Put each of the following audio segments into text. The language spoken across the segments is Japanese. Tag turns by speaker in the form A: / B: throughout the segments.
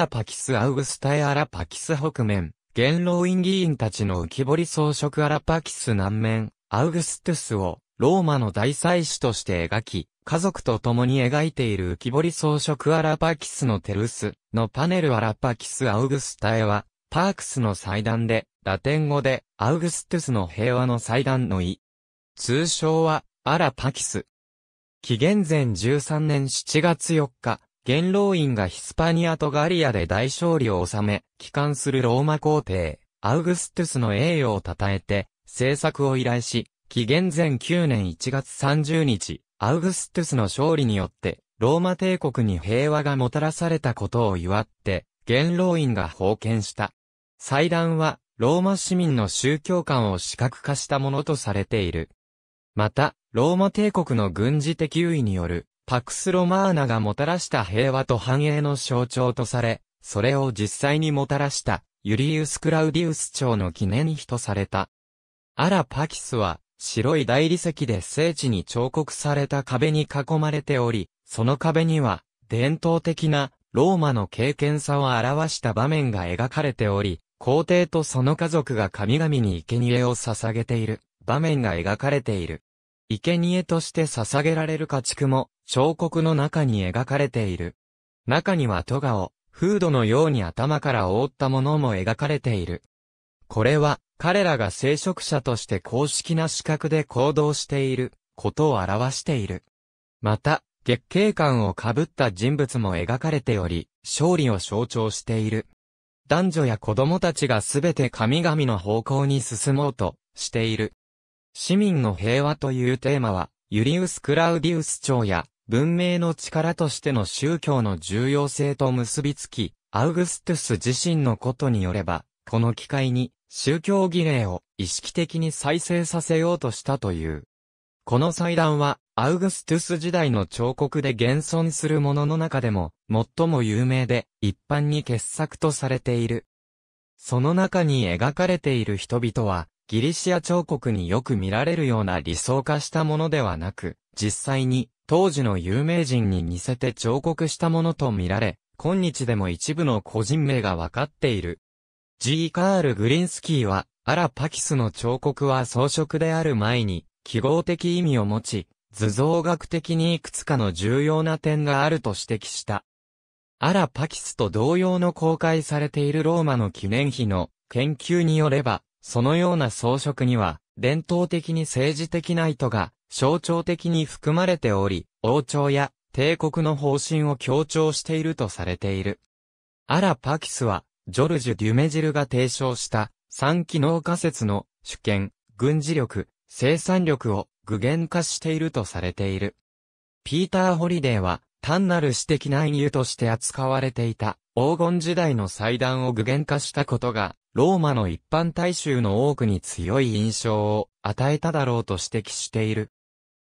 A: アパキス・アウグスタエアラパキス北面、元老院議員たちの浮き彫り装飾アラパキス南面、アウグストゥスを、ローマの大祭司として描き、家族と共に描いている浮き彫り装飾アラパキスのテルスのパネルアラパキス・アウグスタエは、パークスの祭壇で、ラテン語で、アウグストゥスの平和の祭壇の意。通称は、アラパキス。紀元前13年7月4日、元老院がヒスパニアとガリアで大勝利を収め、帰還するローマ皇帝、アウグストゥスの栄誉を称えて、政策を依頼し、紀元前9年1月30日、アウグストゥスの勝利によって、ローマ帝国に平和がもたらされたことを祝って、元老院が封建した。祭壇は、ローマ市民の宗教観を視覚化したものとされている。また、ローマ帝国の軍事的優位によるパクス・ロマーナがもたらした平和と繁栄の象徴とされ、それを実際にもたらしたユリウス・クラウディウス朝の記念碑とされた。アラ・パキスは白い大理石で聖地に彫刻された壁に囲まれており、その壁には伝統的なローマの経験さを表した場面が描かれており、皇帝とその家族が神々に生贄を捧げている場面が描かれている。生贄として捧げられる家畜も、彫刻の中に描かれている。中には戸ガを、フードのように頭から覆ったものも描かれている。これは、彼らが聖職者として公式な資格で行動している、ことを表している。また、月景冠をかぶった人物も描かれており、勝利を象徴している。男女や子供たちがすべて神々の方向に進もうとしている。市民の平和というテーマは、ユリウス・クラウディウス朝や、文明の力としての宗教の重要性と結びつき、アウグストゥス自身のことによれば、この機会に、宗教儀礼を意識的に再生させようとしたという。この祭壇は、アウグストゥス時代の彫刻で現存するものの中でも、最も有名で、一般に傑作とされている。その中に描かれている人々は、ギリシア彫刻によく見られるような理想化したものではなく、実際に当時の有名人に似せて彫刻したものと見られ、今日でも一部の個人名がわかっている。G. カール・グリンスキーは、アラ・パキスの彫刻は装飾である前に、記号的意味を持ち、図像学的にいくつかの重要な点があると指摘した。アラ・パキスと同様の公開されているローマの記念碑の研究によれば、そのような装飾には、伝統的に政治的な意図が象徴的に含まれており、王朝や帝国の方針を強調しているとされている。アラ・パキスは、ジョルジュ・デュメジルが提唱した三機能仮説の主権、軍事力、生産力を具現化しているとされている。ピーター・ホリデーは、単なる私的な隠喩として扱われていた黄金時代の祭壇を具現化したことがローマの一般大衆の多くに強い印象を与えただろうと指摘している。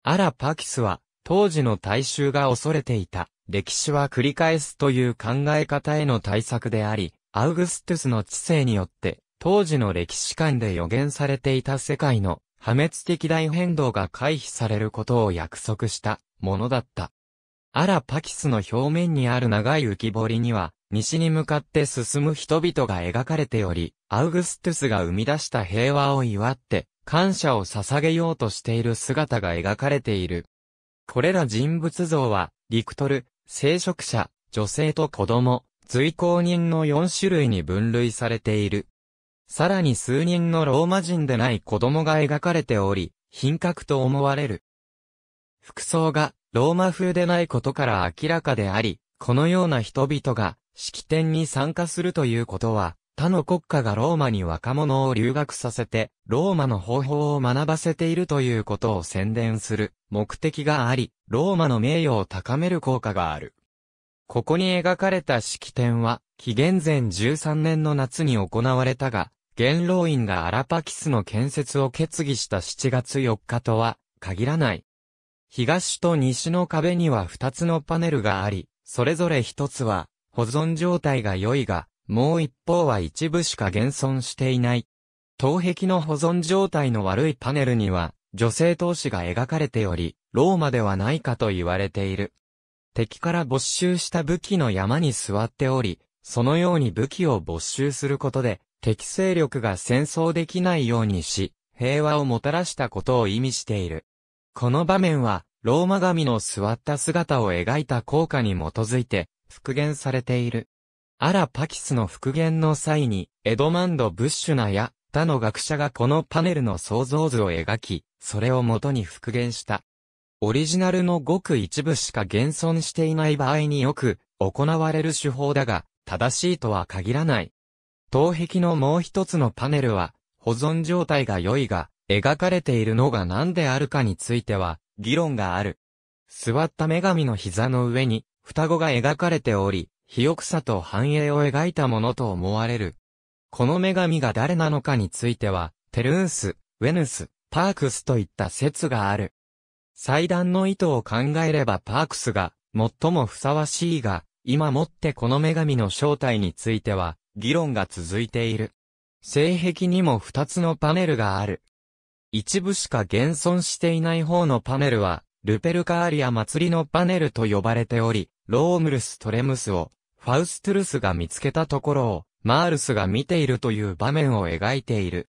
A: アラパキスは、当時の大衆が恐れていた、歴史は繰り返すという考え方への対策であり、アウグストゥスの知性によって、当時の歴史観で予言されていた世界の破滅的大変動が回避されることを約束したものだった。アラパキスの表面にある長い浮き彫りには、西に向かって進む人々が描かれており、アウグストゥスが生み出した平和を祝って、感謝を捧げようとしている姿が描かれている。これら人物像は、リクトル、聖職者、女性と子供、随行人の4種類に分類されている。さらに数人のローマ人でない子供が描かれており、品格と思われる。服装がローマ風でないことから明らかであり、このような人々が式典に参加するということは、他の国家がローマに若者を留学させて、ローマの方法を学ばせているということを宣伝する目的があり、ローマの名誉を高める効果がある。ここに描かれた式典は、紀元前13年の夏に行われたが、元老院がアラパキスの建設を決議した7月4日とは、限らない。東と西の壁には2つのパネルがあり、それぞれ1つは保存状態が良いが、もう一方は一部しか現存していない。東壁の保存状態の悪いパネルには、女性投資が描かれており、ローマではないかと言われている。敵から没収した武器の山に座っており、そのように武器を没収することで、敵勢力が戦争できないようにし、平和をもたらしたことを意味している。この場面は、ローマ神の座った姿を描いた効果に基づいて、復元されている。アラ・パキスの復元の際に、エドマンド・ブッシュナや他の学者がこのパネルの創造図を描き、それを元に復元した。オリジナルのごく一部しか現存していない場合によく行われる手法だが、正しいとは限らない。東壁のもう一つのパネルは、保存状態が良いが、描かれているのが何であるかについては、議論がある。座った女神の膝の上に、双子が描かれており、肥沃さと繁栄を描いたものと思われる。この女神が誰なのかについては、テルース、ウェヌス、パークスといった説がある。祭壇の意図を考えればパークスが、最もふさわしいが、今もってこの女神の正体については、議論が続いている。性壁にも二つのパネルがある。一部しか現存していない方のパネルは、ルペルカーリア祭りのパネルと呼ばれており、ロームルス・トレムスを、ファウストゥルスが見つけたところを、マールスが見ているという場面を描いている。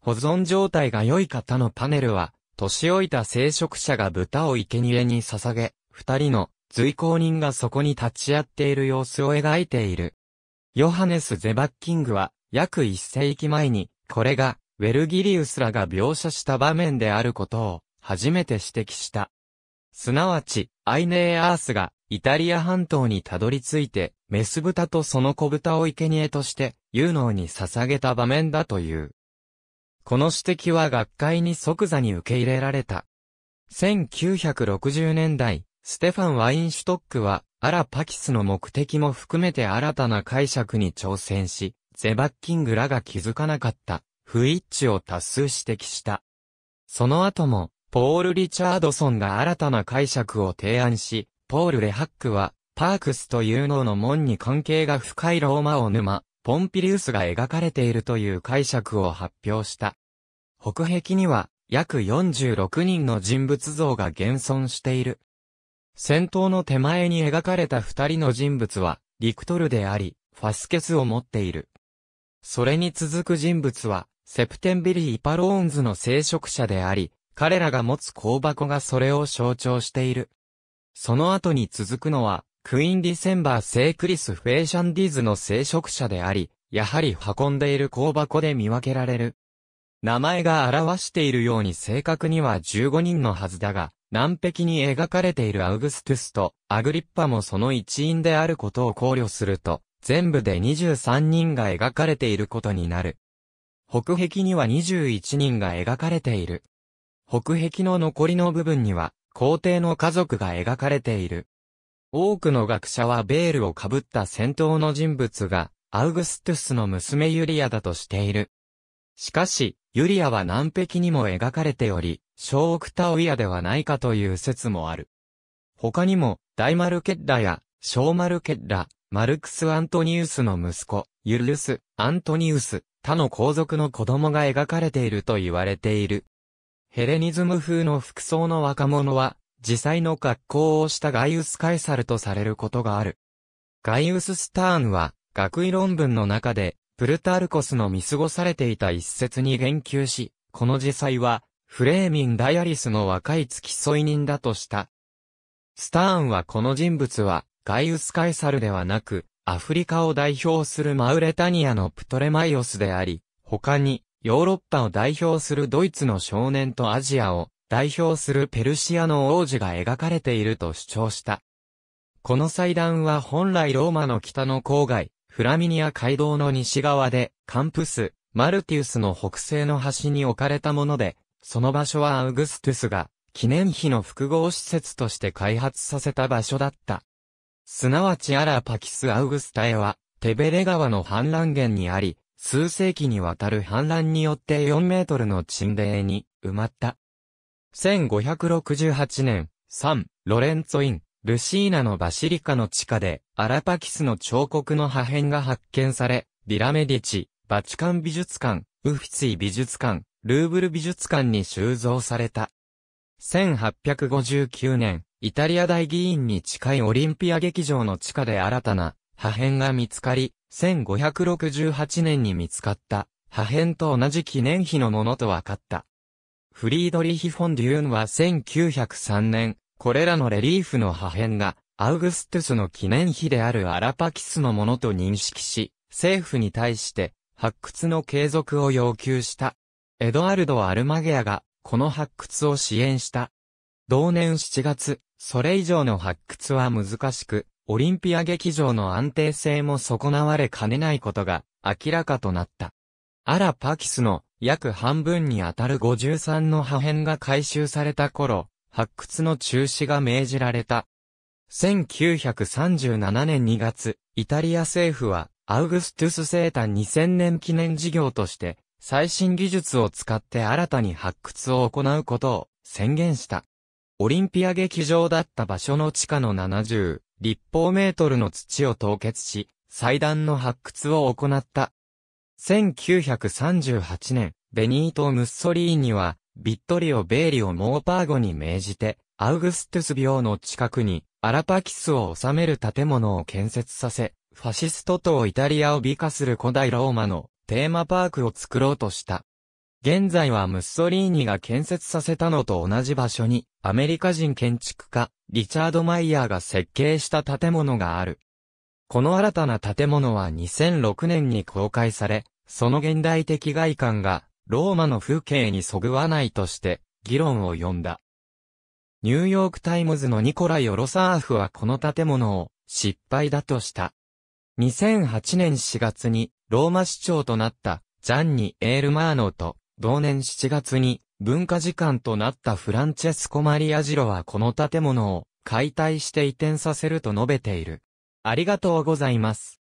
A: 保存状態が良い方のパネルは、年老いた聖職者が豚を生贄に捧げ、二人の随行人がそこに立ち会っている様子を描いている。ヨハネス・ゼバッキングは、約一世紀前に、これがウェルギリウスらが描写した場面であることを、初めて指摘した。すなわち、アイネーアースが、イタリア半島にたどり着いて、メス豚とその子豚を生贄として、有能に捧げた場面だという。この指摘は学会に即座に受け入れられた。1960年代、ステファン・ワインシュトックは、アラ・パキスの目的も含めて新たな解釈に挑戦し、ゼバッキングらが気づかなかった、不一致を多数指摘した。その後も、ポール・リチャードソンが新たな解釈を提案し、ポール・レハックは、パークスという脳の門に関係が深いローマを沼、ポンピリウスが描かれているという解釈を発表した。北壁には、約46人の人物像が現存している。戦闘の手前に描かれた二人の人物は、リクトルであり、ファスケスを持っている。それに続く人物は、セプテンビリー・パローンズの聖職者であり、彼らが持つ香箱がそれを象徴している。その後に続くのは、クイーン・ディセンバーセイ・クリス・フェイシャンディーズの聖職者であり、やはり運んでいる香箱で見分けられる。名前が表しているように正確には15人のはずだが、南壁に描かれているアウグストゥスとアグリッパもその一員であることを考慮すると、全部で23人が描かれていることになる。北壁には21人が描かれている。北壁の残りの部分には、皇帝の家族が描かれている。多くの学者はベールをかぶった戦闘の人物が、アウグストゥスの娘ユリアだとしている。しかし、ユリアは南壁にも描かれており、小オクタオイアではないかという説もある。他にも、大マルケッラや、小マルケッラ、マルクス・アントニウスの息子、ユルス・アントニウス、他の皇族の子供が描かれていると言われている。ヘレニズム風の服装の若者は、実際の格好をしたガイウス・カエサルとされることがある。ガイウス・スターンは、学位論文の中で、プルタルコスの見過ごされていた一節に言及し、この実際は、フレーミン・ダイアリスの若い付き添い人だとした。スターンはこの人物は、ガイウス・カエサルではなく、アフリカを代表するマウレタニアのプトレマイオスであり、他に、ヨーロッパを代表するドイツの少年とアジアを代表するペルシアの王子が描かれていると主張した。この祭壇は本来ローマの北の郊外、フラミニア街道の西側で、カンプス、マルティウスの北西の端に置かれたもので、その場所はアウグストゥスが記念碑の複合施設として開発させた場所だった。すなわちアラパキス・アウグスタエは、テベレ川の氾濫源にあり、数世紀にわたる氾濫によって4メートルの沈泥に埋まった。1568年、サン・ロレンツォイン、ルシーナのバシリカの地下で、アラパキスの彫刻の破片が発見され、ビラメディチ、バチカン美術館、ウフィツィ美術館、ルーブル美術館に収蔵された。1859年、イタリア大議員に近いオリンピア劇場の地下で新たな破片が見つかり、1568年に見つかった破片と同じ記念碑のものと分かった。フリードリヒ・フォン・デューンは1903年、これらのレリーフの破片が、アウグストゥスの記念碑であるアラパキスのものと認識し、政府に対して発掘の継続を要求した。エドアルド・アルマゲアが、この発掘を支援した。同年7月、それ以上の発掘は難しく、オリンピア劇場の安定性も損なわれかねないことが明らかとなった。アラパキスの約半分にあたる53の破片が回収された頃、発掘の中止が命じられた。1937年2月、イタリア政府は、アウグストゥス生誕2000年記念事業として、最新技術を使って新たに発掘を行うことを宣言した。オリンピア劇場だった場所の地下の70立方メートルの土を凍結し、祭壇の発掘を行った。1938年、ベニート・ムッソリーニは、ビットリオ・ベーリオ・モーパーゴに命じて、アウグストゥス病の近くに、アラパキスを治める建物を建設させ、ファシストとイタリアを美化する古代ローマのテーマパークを作ろうとした。現在はムッソリーニが建設させたのと同じ場所に、アメリカ人建築家、リチャード・マイヤーが設計した建物がある。この新たな建物は2006年に公開され、その現代的外観が、ローマの風景にそぐわないとして、議論を呼んだ。ニューヨークタイムズのニコラ・ヨロサーフはこの建物を、失敗だとした。2008年4月に、ローマ市長となった、ジャンニ・エールマーノと、同年7月に文化時間となったフランチェスコ・マリアジロはこの建物を解体して移転させると述べている。ありがとうございます。